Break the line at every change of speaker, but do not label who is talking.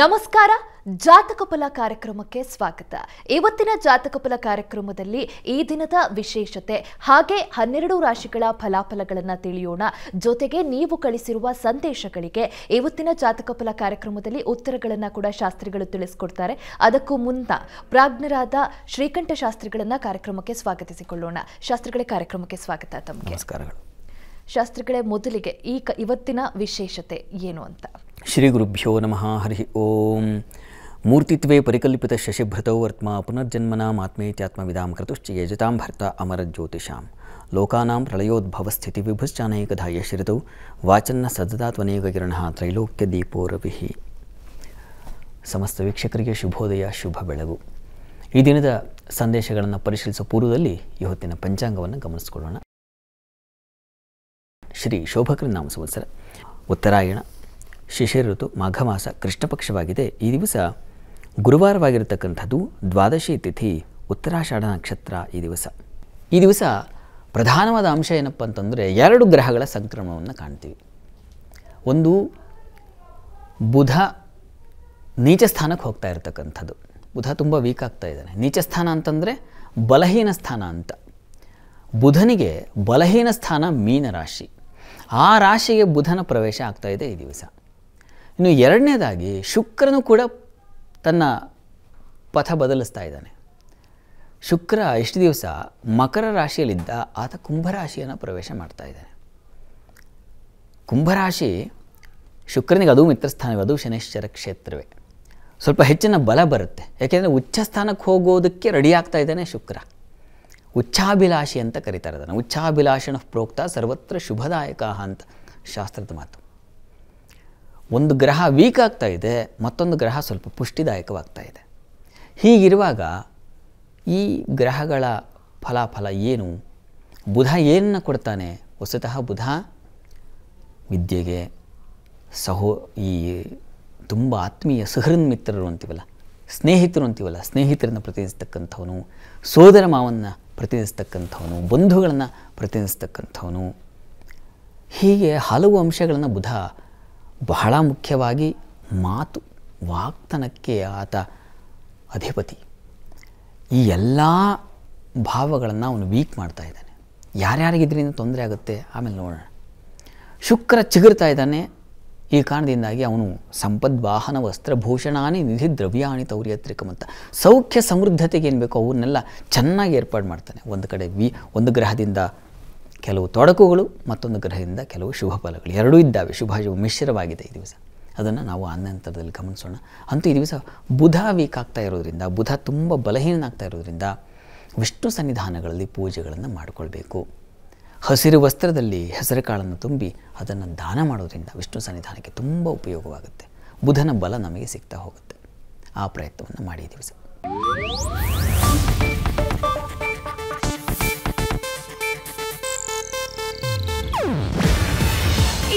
ನಮಸ್ಕಾರ ಜಾತಕ ಫಲ ಕಾರ್ಯಕ್ರಮಕ್ಕೆ ಸ್ವಾಗತ ಇವತ್ತಿನ ಜಾತಕ ಫಲ ಕಾರ್ಯಕ್ರಮದಲ್ಲಿ ಈ ದಿನದ ವಿಶೇಷತೆ ಹಾಗೆ ಹನ್ನೆರಡು ರಾಶಿಗಳ ಫಲಾಫಲಗಳನ್ನು ತಿಳಿಯೋಣ ಜೊತೆಗೆ ನೀವು ಕಳಿಸಿರುವ ಸಂದೇಶಗಳಿಗೆ ಇವತ್ತಿನ ಜಾತಕ ಫಲ ಕಾರ್ಯಕ್ರಮದಲ್ಲಿ ಉತ್ತರಗಳನ್ನು ಕೂಡ ಶಾಸ್ತ್ರಿಗಳು ತಿಳಿಸ್ಕೊಡ್ತಾರೆ ಅದಕ್ಕೂ ಮುನ್ನ ಪ್ರಾಜ್ಞರಾದ ಶ್ರೀಕಂಠ ಶಾಸ್ತ್ರಿಗಳನ್ನು ಕಾರ್ಯಕ್ರಮಕ್ಕೆ ಸ್ವಾಗತಿಸಿಕೊಳ್ಳೋಣ ಶಾಸ್ತ್ರಿಗಳೇ ಕಾರ್ಯಕ್ರಮಕ್ಕೆ ಸ್ವಾಗತ ತಮಗೆ ಶಾಸ್ತ್ರಿಗಳೇ ಮೊದಲಿಗೆ ಈ ಇವತ್ತಿನ ವಿಶೇಷತೆ ಏನು ಅಂತ
ಶ್ರೀ ಗುರುಭ್ಯೋ ನಮಃ ಹರಿ ಓಂ ಮೂರ್ತಿತ್ವೇ ಪರಿಕಲ್ಪಿತ ಶಶಿಭೃತೌ ವರ್ತ್ಮ ಪುನರ್ಜನ್ಮನಾತ್ಮೇತ್ಯಾತ್ಮವಿದಾಂ ಕೃತುಶ್ಚಿಯೇ ಜತಾಂ ಭರ್ತ ಜ್ಯೋತಿಷಾಂ ಲೋಕಾನಾಂ ಪ್ರಳಯೋದ್ಭವಸ್ಥಿತಿ ಶಿರತು ವಾಚನ್ನ ದೀಪೋ ತ್ರೈಲೋಕ್ಯದೀಪೋರವಿಃ ಸಮಸ್ತ ವೀಕ್ಷಕರಿಗೆ ಶುಭೋದಯ ಶುಭ ಬೆಳಗು ಈ ದಿನದ ಸಂದೇಶಗಳನ್ನು ಪರಿಶೀಲಿಸುವ ಪೂರ್ವದಲ್ಲಿ ಇವತ್ತಿನ ಪಂಚಾಂಗವನ್ನು ಗಮನಿಸಿಕೊಳ್ಳೋಣ ಶ್ರೀ ಶೋಭಕೃನ್ ನಾಮ ಸಂವತ್ಸರ ಉತ್ತರಾಯಣ ಶಿಶಿರ ಋತು ಮಾಘಮಾಸ ಕೃಷ್ಣಪಕ್ಷವಾಗಿದೆ ಈ ದಿವಸ ಗುರುವಾರವಾಗಿರತಕ್ಕಂಥದ್ದು ದ್ವಾದಶಿ ತಿಥಿ ಉತ್ತರಾಷಾಢ ನಕ್ಷತ್ರ ಈ ದಿವಸ ಈ ದಿವಸ ಪ್ರಧಾನವಾದ ಅಂಶ ಏನಪ್ಪ ಅಂತಂದರೆ ಎರಡು ಗ್ರಹಗಳ ಸಂಕ್ರಮಣವನ್ನು ಕಾಣ್ತೀವಿ ಒಂದು ಬುಧ ನೀಚ ಸ್ಥಾನಕ್ಕೆ ಹೋಗ್ತಾ ಇರತಕ್ಕಂಥದ್ದು ಬುಧ ತುಂಬ ವೀಕ್ ಆಗ್ತಾ ಇದ್ದಾನೆ ನೀಚ ಸ್ಥಾನ ಅಂತಂದರೆ ಬಲಹೀನ ಸ್ಥಾನ ಅಂತ ಬುಧನಿಗೆ ಬಲಹೀನ ಸ್ಥಾನ ಮೀನ ರಾಶಿ ಆ ರಾಶಿಗೆ ಬುಧನ ಪ್ರವೇಶ ಆಗ್ತಾ ಇದೆ ಈ ದಿವಸ ಇನ್ನು ಎರಡನೇದಾಗಿ ಶುಕ್ರನು ಕೂಡ ತನ್ನ ಪಥ ಬದಲಿಸ್ತಾ ಇದ್ದಾನೆ ಶುಕ್ರ ಎಷ್ಟು ದಿವಸ ಮಕರ ರಾಶಿಯಲ್ಲಿದ್ದ ಆತ ಕುಂಭರಾಶಿಯನ್ನು ಪ್ರವೇಶ ಮಾಡ್ತಾ ಇದ್ದಾನೆ ಕುಂಭರಾಶಿ ಶುಕ್ರನಿಗೆ ಅದು ಮಿತ್ರಸ್ಥಾನವೇ ಅದು ಶನೇಶ್ವರ ಕ್ಷೇತ್ರವೇ ಸ್ವಲ್ಪ ಹೆಚ್ಚಿನ ಬಲ ಬರುತ್ತೆ ಯಾಕೆಂದರೆ ಉಚ್ಚ ಸ್ಥಾನಕ್ಕೆ ಹೋಗೋದಕ್ಕೆ ರೆಡಿ ಆಗ್ತಾ ಇದ್ದಾನೆ ಶುಕ್ರ ಉಚ್ಚಾಭಿಲಾಷಿ ಅಂತ ಕರೀತಾರೆ ಅದನ್ನು ಉಚ್ಚಾಭಿಲಾಷಣ ಪ್ರೋಕ್ತ ಸರ್ವತ್ರ ಶುಭದಾಯಕ ಅಂತ ಶಾಸ್ತ್ರದ ಮಾತು ಒಂದು ಗ್ರಹ ವೀಕ್ ಆಗ್ತಾ ಇದೆ ಮತ್ತೊಂದು ಗ್ರಹ ಸ್ವಲ್ಪ ಪುಷ್ಟಿದಾಯಕವಾಗ್ತಾ ಇದೆ ಹೀಗಿರುವಾಗ ಈ ಗ್ರಹಗಳ ಫಲಾಫಲ ಏನು ಬುಧ ಏನನ್ನು ಕೊಡ್ತಾನೆ ಹೊಸತಃ ಬುಧ ವಿದ್ಯೆಗೆ ಸಹೋ ಈ ತುಂಬ ಆತ್ಮೀಯ ಮಿತ್ರರು ಅಂತೀವಲ್ಲ ಸ್ನೇಹಿತರು ಅಂತೀವಲ್ಲ ಸ್ನೇಹಿತರನ್ನು ಪ್ರತಿನಿಧಿಸ್ತಕ್ಕಂಥವನು ಸೋದರ ಮಾವನ್ನು ಪ್ರತಿನಿಧಿಸ್ತಕ್ಕಂಥವನು ಬಂಧುಗಳನ್ನು ಪ್ರತಿನಿಧಿಸ್ತಕ್ಕಂಥವನು ಹೀಗೆ ಹಲವು ಅಂಶಗಳನ್ನು ಬುಧ ಬಹಳ ಮುಖ್ಯವಾಗಿ ಮಾತು ವಾಗ್ತನಕ್ಕೆ ಆತ ಅಧಿಪತಿ ಈ ಎಲ್ಲ ಭಾವಗಳನ್ನು ಅವನು ವೀಕ್ ಮಾಡ್ತಾ ಇದ್ದಾನೆ ಇದರಿಂದ ತೊಂದರೆ ಆಗುತ್ತೆ ಆಮೇಲೆ ನೋಡೋಣ ಶುಕ್ರ ಚಿಗುರ್ತಾ ಇದ್ದಾನೆ ಈ ಕಾರಣದಿಂದಾಗಿ ಅವನು ಸಂಪದ್ ಸಂಪದ್ವಾಹನ ವಸ್ತ್ರಭೂಷಣಾನೇ ನಿಧಿ ದ್ರವ್ಯಾಣಿ ತೌರ್ಯತ್ರಿಕಮಂತ ಅಂತ ಸೌಖ್ಯ ಸಮೃದ್ಧತೆಗೆ ಏನು ಬೇಕೋ ಅವನ್ನೆಲ್ಲ ಚೆನ್ನಾಗಿ ಏರ್ಪಾಡು ಮಾಡ್ತಾನೆ ಒಂದು ಕಡೆ ವಿ ಒಂದು ಗ್ರಹದಿಂದ ಕೆಲವು ತೊಡಕುಗಳು ಮತ್ತೊಂದು ಗ್ರಹದಿಂದ ಕೆಲವು ಶುಭ ಫಲಗಳು ಎರಡೂ ಇದ್ದಾವೆ ಶುಭಾಶುಭ ಮಿಶ್ರವಾಗಿದೆ ಈ ದಿವಸ ಅದನ್ನು ನಾವು ಆನಂತರದಲ್ಲಿ ಗಮನಿಸೋಣ ಅಂತೂ ಈ ದಿವಸ ಬುಧ ವೀಕ್ ಆಗ್ತಾ ಇರೋದ್ರಿಂದ ಬುಧ ತುಂಬ ಬಲಹೀನಾಗ್ತಾ ಇರೋದ್ರಿಂದ ವಿಷ್ಣು ಸನ್ನಿಧಾನಗಳಲ್ಲಿ ಪೂಜೆಗಳನ್ನು ಮಾಡಿಕೊಳ್ಬೇಕು ಹಸಿರು ವಸ್ತ್ರದಲ್ಲಿ ಹೆಸರು ಕಾಳನ್ನು ತುಂಬಿ ಅದನ್ನು ದಾನ ಮಾಡೋದ್ರಿಂದ ವಿಷ್ಣು ಸನ್ನಿಧಾನಕ್ಕೆ ತುಂಬ ಉಪಯೋಗವಾಗುತ್ತೆ ಬುಧನ ಬಲ ನಮಗೆ ಸಿಗ್ತಾ ಹೋಗುತ್ತೆ ಆ ಪ್ರಯತ್ನವನ್ನು ಮಾಡಿ ದಿವಸ